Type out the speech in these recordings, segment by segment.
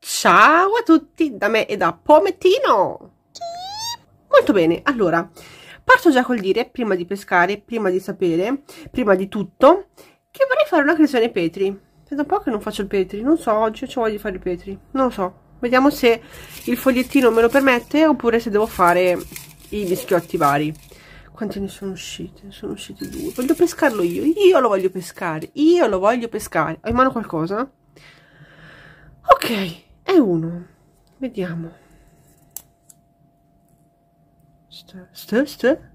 Ciao a tutti da me e da Pomettino! Molto bene, allora, parto già col dire, prima di pescare, prima di sapere, prima di tutto, che vorrei fare una creazione Petri. È da un po' che non faccio il Petri, non so, oggi ci voglio fare il Petri, non lo so. Vediamo se il fogliettino me lo permette oppure se devo fare i bischiotti vari. Quanti ne sono usciti? Sono usciti due. Voglio pescarlo io. Io lo voglio pescare. Io lo voglio pescare. Ho in mano qualcosa? Ok, è uno. Vediamo. Ste, ste, ste.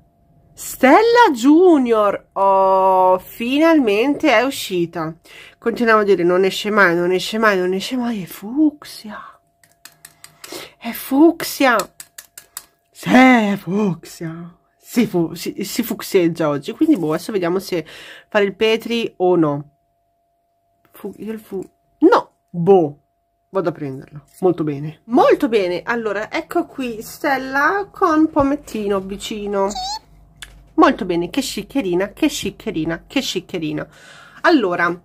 Stella Junior, oh, finalmente è uscita. Continuiamo a dire non esce mai, non esce mai, non esce mai, è fucsia. È fucsia. Sì, è fucsia si, fu, si, si fuxeggia oggi. Quindi, boh, adesso vediamo se fare il Petri o no. Fu, il fu... No, boh. Vado a prenderlo. Molto bene. Molto bene. Allora, ecco qui Stella con pomettino vicino. Molto bene, che sciccherina, che sciccherina, che sciccherina. Allora, non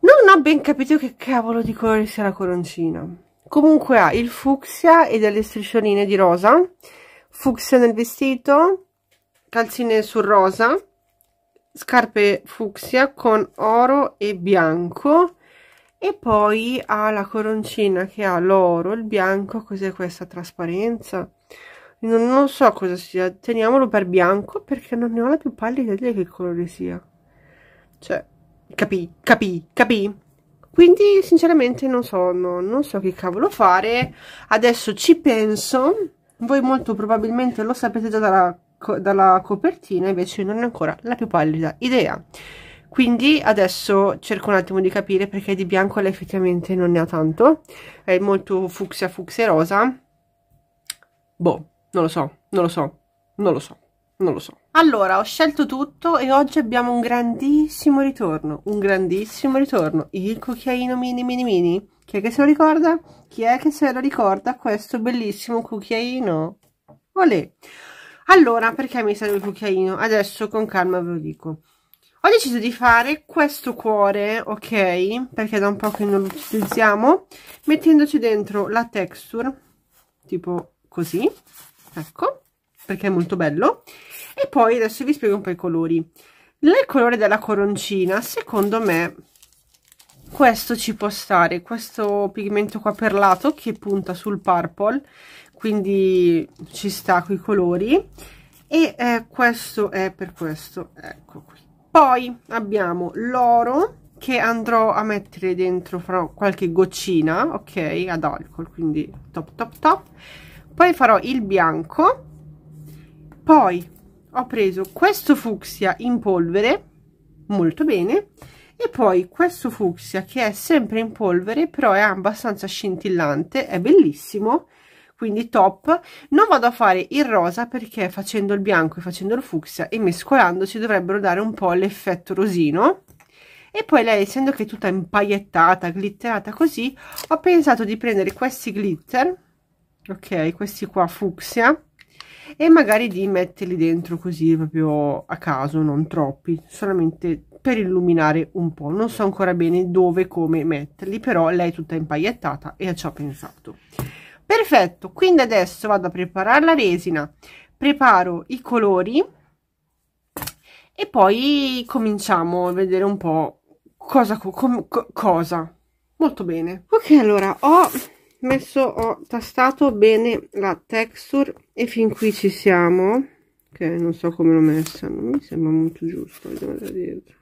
ho ben capito che cavolo di colore sia la coroncina. Comunque ha il fucsia e delle striscioline di rosa, fucsia nel vestito, calzine su rosa scarpe fucsia con oro e bianco e poi ha la coroncina che ha l'oro, il bianco, cos'è questa trasparenza? Non, non, so cosa sia, teniamolo per bianco perché non ne ho la più pallida idea che colore sia. Cioè, capì, capì, capì? Quindi sinceramente non so, no, non so che cavolo fare. Adesso ci penso, voi molto probabilmente lo sapete già dalla dalla copertina invece non è ancora la più pallida idea. Quindi adesso cerco un attimo di capire perché di bianco lei effettivamente non ne ha tanto, è molto fucsia, fucsia rosa. Boh, non lo so, non lo so, non lo so, non lo so. Allora, ho scelto tutto e oggi abbiamo un grandissimo ritorno, un grandissimo ritorno, il cucchiaino mini mini mini. Chi è che se lo ricorda? Chi è che se lo ricorda questo bellissimo cucchiaino? Olè! Allora, perché mi serve il cucchiaino? Adesso con calma ve lo dico. Ho deciso di fare questo cuore, ok? Perché da un po' che non lo utilizziamo, mettendoci dentro la texture, tipo così, ecco, perché è molto bello. E poi adesso vi spiego un po' i colori. Il colore della coroncina, secondo me, questo ci può stare, questo pigmento qua perlato che punta sul purple quindi ci sta coi colori e eh, questo è per questo ecco qui poi abbiamo l'oro che andrò a mettere dentro fra qualche goccina ok ad alcol quindi top top top poi farò il bianco poi ho preso questo fucsia in polvere molto bene e poi questo fucsia che è sempre in polvere però è abbastanza scintillante è bellissimo quindi top non vado a fare il rosa perché facendo il bianco e facendo il fucsia e mescolandosi dovrebbero dare un po' l'effetto rosino e poi lei essendo che è tutta impaiettata glitterata così ho pensato di prendere questi glitter ok questi qua fucsia e magari di metterli dentro così proprio a caso non troppi solamente per illuminare un po' non so ancora bene dove e come metterli però lei è tutta impaiettata e ci ho pensato perfetto quindi adesso vado a preparare la resina preparo i colori e poi cominciamo a vedere un po cosa com, co, cosa molto bene ok allora ho messo ho tastato bene la texture e fin qui ci siamo ok non so come l'ho messa non mi sembra molto giusto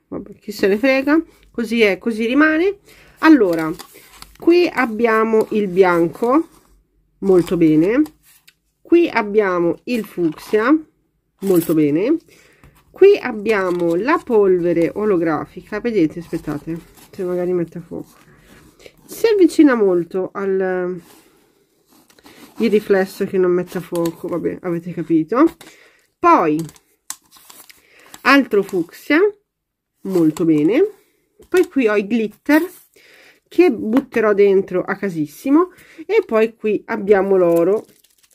vabbè chi se ne frega così è così rimane allora qui abbiamo il bianco molto bene qui abbiamo il fucsia molto bene qui abbiamo la polvere olografica vedete aspettate se magari mette a fuoco si avvicina molto al il riflesso che non mette a fuoco vabbè avete capito poi altro fucsia molto bene poi qui ho i glitter che butterò dentro a casissimo e poi qui abbiamo l'oro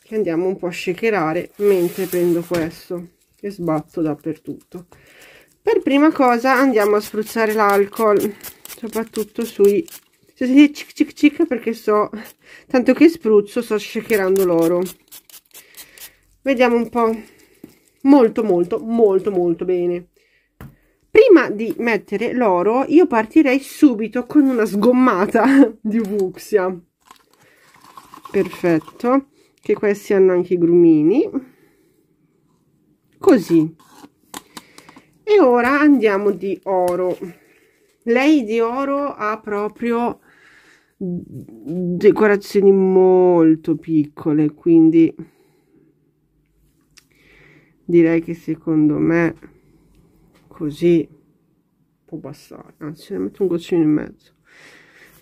che andiamo un po' a shakerare mentre prendo questo che sbatto dappertutto per prima cosa andiamo a spruzzare l'alcol soprattutto sui se sentite cic cic cic perché so tanto che spruzzo sto shakerando l'oro vediamo un po' molto molto molto molto bene prima di mettere l'oro io partirei subito con una sgommata di Vuxia perfetto che questi hanno anche i grumini così e ora andiamo di oro lei di oro ha proprio decorazioni molto piccole quindi direi che secondo me così può bastare anzi ne metto un goccino in mezzo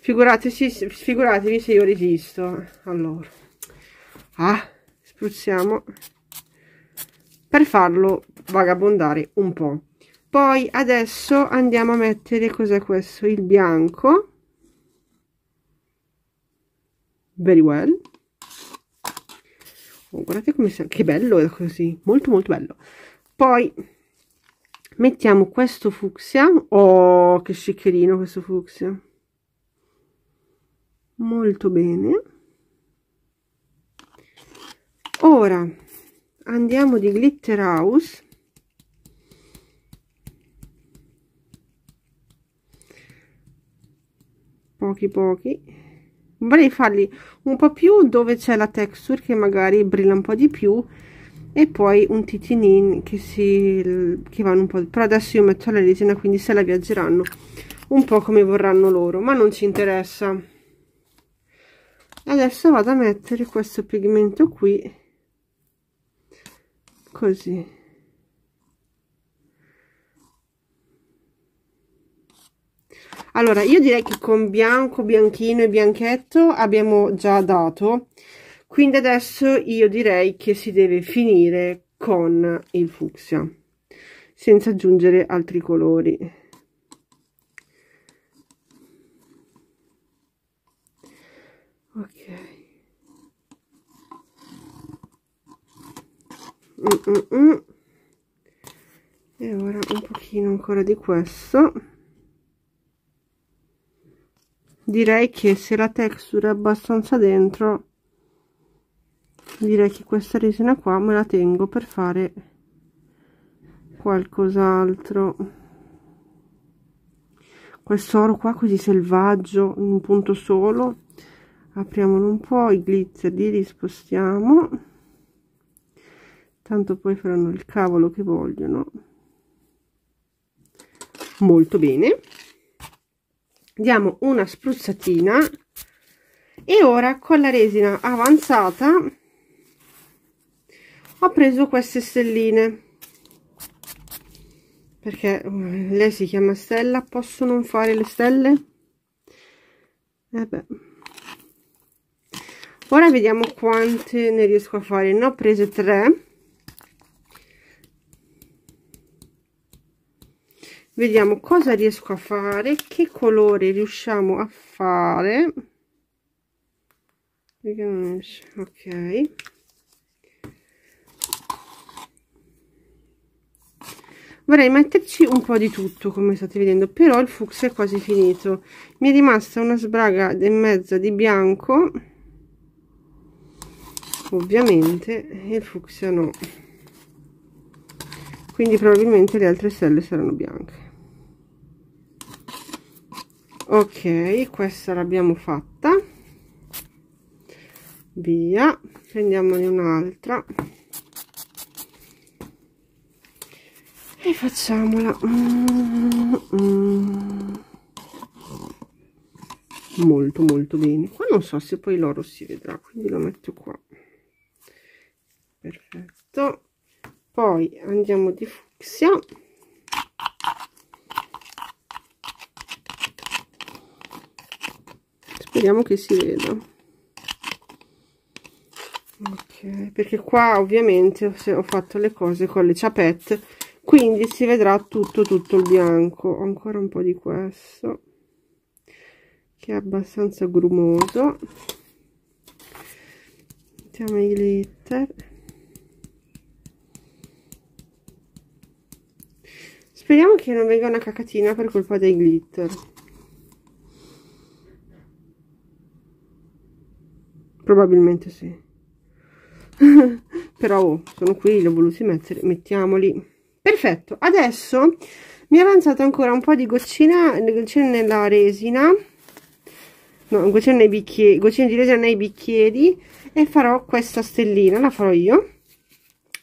figuratevi, figuratevi se io resisto allora ah, spruzziamo per farlo vagabondare un po' poi adesso andiamo a mettere cos'è questo il bianco very well oh, guardate come sia che bello è così molto molto bello poi mettiamo questo fucsia oh che sciccherino questo fucsia molto bene ora andiamo di glitter house pochi pochi vorrei farli un po' più dove c'è la texture che magari brilla un po' di più e poi un titinin che si che vanno un po' però adesso io metto la resina quindi se la viaggeranno un po' come vorranno loro ma non ci interessa adesso vado a mettere questo pigmento qui così allora io direi che con bianco bianchino e bianchetto abbiamo già dato quindi adesso io direi che si deve finire con il fucsia senza aggiungere altri colori ok mm -mm. mm. e ora un pochino ancora di questo direi che se la texture è abbastanza dentro direi che questa resina qua me la tengo per fare qualcos'altro quest'oro qua così selvaggio in un punto solo apriamolo un po' i glitter li rispostiamo tanto poi faranno il cavolo che vogliono molto bene diamo una spruzzatina e ora con la resina avanzata ho preso queste stelline perché mm, lei si chiama stella posso non fare le stelle eh ora vediamo quante ne riesco a fare ne ho prese tre vediamo cosa riesco a fare che colore riusciamo a fare ok vorrei metterci un po' di tutto come state vedendo però il fucsia è quasi finito mi è rimasta una sbraga e mezza di bianco ovviamente e il fucsia no quindi probabilmente le altre stelle saranno bianche ok questa l'abbiamo fatta via prendiamone un'altra e facciamola molto molto bene qua non so se poi l'oro si vedrà quindi lo metto qua perfetto poi andiamo di fucsia speriamo che si veda ok perché qua ovviamente ho fatto le cose con le ciapette quindi si vedrà tutto tutto il bianco ancora un po' di questo che è abbastanza grumoso mettiamo i glitter speriamo che non venga una cacatina per colpa dei glitter probabilmente sì però oh, sono qui li ho voluti mettere mettiamoli perfetto adesso mi ha avanzato ancora un po' di goccina, goccina nella resina no, goccina, nei bicchieri, goccina di resina nei bicchieri e farò questa stellina, la farò io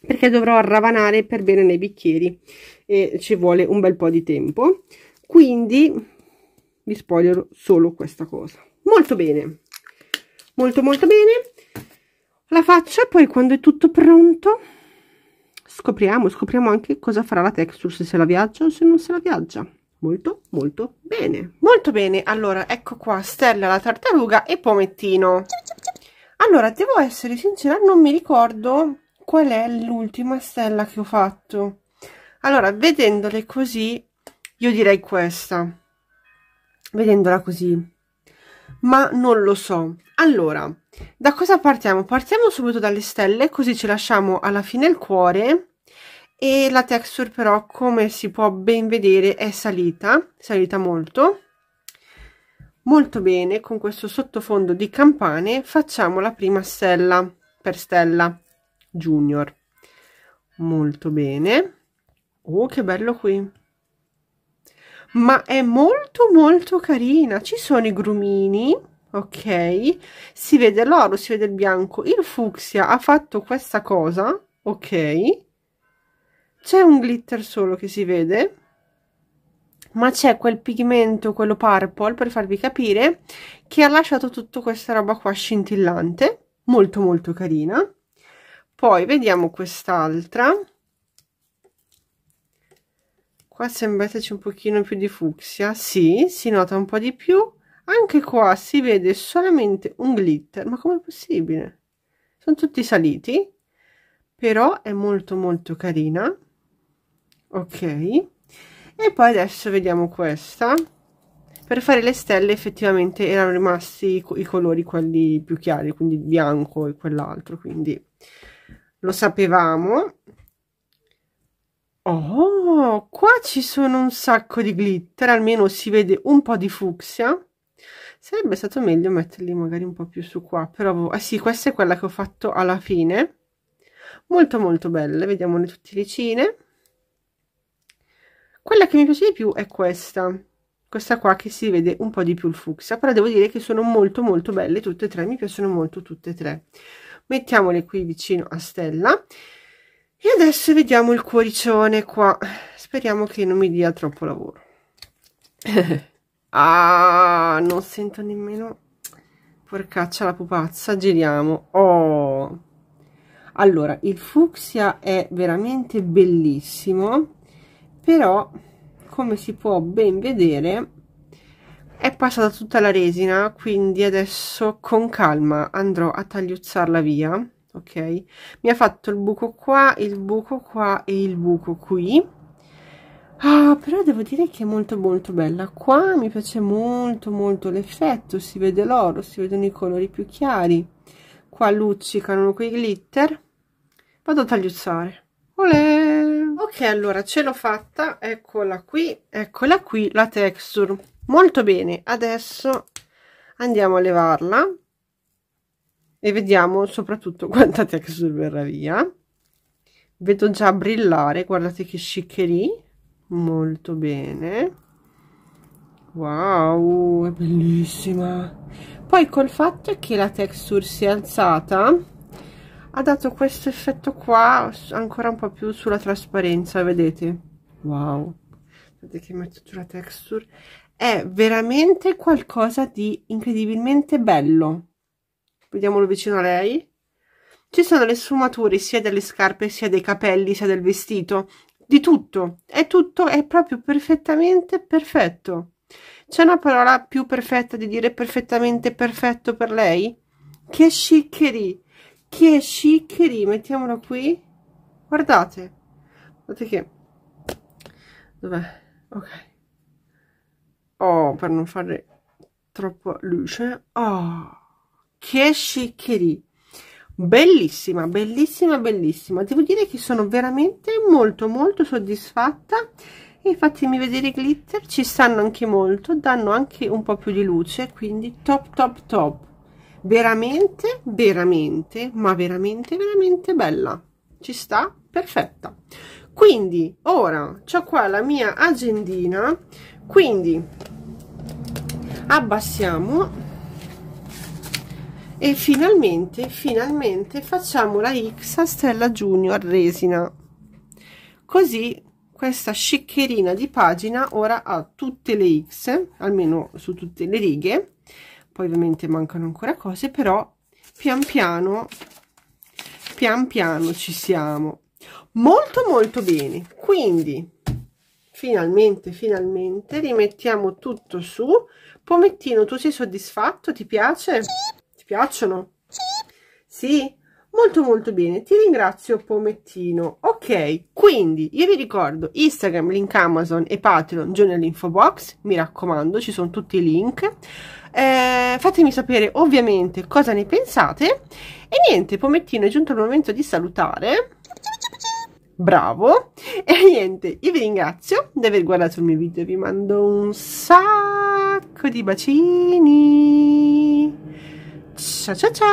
perché dovrò arravanare per bene nei bicchieri e ci vuole un bel po' di tempo quindi vi spoilerò solo questa cosa molto bene molto molto bene la faccia poi quando è tutto pronto scopriamo, scopriamo anche cosa farà la texture, se se la viaggia o se non se la viaggia. Molto, molto bene. Molto bene, allora ecco qua Stella la tartaruga e Pomettino. Allora, devo essere sincera, non mi ricordo qual è l'ultima stella che ho fatto. Allora, vedendole così, io direi questa. Vedendola così. Ma non lo so. Allora, da cosa partiamo? Partiamo subito dalle stelle, così ci lasciamo alla fine il cuore e la texture però, come si può ben vedere, è salita, salita molto. Molto bene, con questo sottofondo di campane facciamo la prima stella per stella junior. Molto bene. Oh, che bello qui! Ma è molto molto carina, ci sono i grumini ok si vede l'oro si vede il bianco il fucsia ha fatto questa cosa ok c'è un glitter solo che si vede ma c'è quel pigmento quello purple per farvi capire che ha lasciato tutta questa roba qua scintillante molto molto carina poi vediamo quest'altra qua sembrateci un pochino più di fucsia sì si nota un po di più anche qua si vede solamente un glitter, ma com'è possibile? Sono tutti saliti, però è molto molto carina. Ok, e poi adesso vediamo questa. Per fare le stelle effettivamente erano rimasti i, i colori quelli più chiari, quindi bianco e quell'altro, quindi lo sapevamo. Oh, qua ci sono un sacco di glitter, almeno si vede un po' di fucsia. Sarebbe stato meglio metterli magari un po' più su qua, però boh, ah sì, questa è quella che ho fatto alla fine. Molto molto belle, vediamone tutte vicine. Quella che mi piace di più è questa, questa qua che si vede un po' di più il fucsia, però devo dire che sono molto molto belle tutte e tre, mi piacciono molto tutte e tre. Mettiamole qui vicino a Stella. E adesso vediamo il cuoricione qua, speriamo che non mi dia troppo lavoro. Ah, non sento nemmeno... Porcaccia la pupazza, giriamo. Oh! Allora, il fucsia è veramente bellissimo, però, come si può ben vedere, è passata tutta la resina, quindi adesso con calma andrò a tagliuzzarla via, ok? Mi ha fatto il buco qua, il buco qua e il buco qui ah però devo dire che è molto molto bella qua mi piace molto molto l'effetto si vede l'oro si vedono i colori più chiari qua luccicano quei glitter vado a tagliuzzare Olè! ok allora ce l'ho fatta eccola qui eccola qui la texture molto bene adesso andiamo a levarla e vediamo soprattutto quanta texture verrà via vedo già brillare guardate che sciccherie molto bene wow è bellissima poi col fatto che la texture si è alzata ha dato questo effetto qua ancora un po' più sulla trasparenza vedete wow vedete che metto sulla texture è veramente qualcosa di incredibilmente bello vediamolo vicino a lei ci sono le sfumature sia delle scarpe sia dei capelli sia del vestito di tutto, è tutto, è proprio perfettamente perfetto. C'è una parola più perfetta di dire perfettamente perfetto per lei? Che sciccherie, che sciccherie, mettiamolo qui, guardate, guardate che, dov'è, ok, oh, per non fare troppa luce, oh, che sciccherie, bellissima bellissima bellissima devo dire che sono veramente molto molto soddisfatta e fatemi vedere i glitter ci stanno anche molto danno anche un po più di luce quindi top top top veramente veramente ma veramente veramente bella ci sta perfetta quindi ora ho qua la mia agendina quindi abbassiamo e finalmente finalmente facciamo la X a Stella Junior resina così questa sciccherina di pagina ora ha tutte le X almeno su tutte le righe poi ovviamente mancano ancora cose però pian piano pian piano ci siamo molto molto bene quindi finalmente finalmente rimettiamo tutto su pomettino tu sei soddisfatto ti piace? Ti piacciono? Sì? Molto molto bene, ti ringrazio Pomettino. Ok, quindi io vi ricordo Instagram, link Amazon e Patreon giù nell'info box, mi raccomando, ci sono tutti i link. Eh, fatemi sapere ovviamente cosa ne pensate. E niente, Pomettino è giunto il momento di salutare. Bravo! E niente, io vi ringrazio di aver guardato il mio video, vi mando un sacco di bacini! 小悄悄。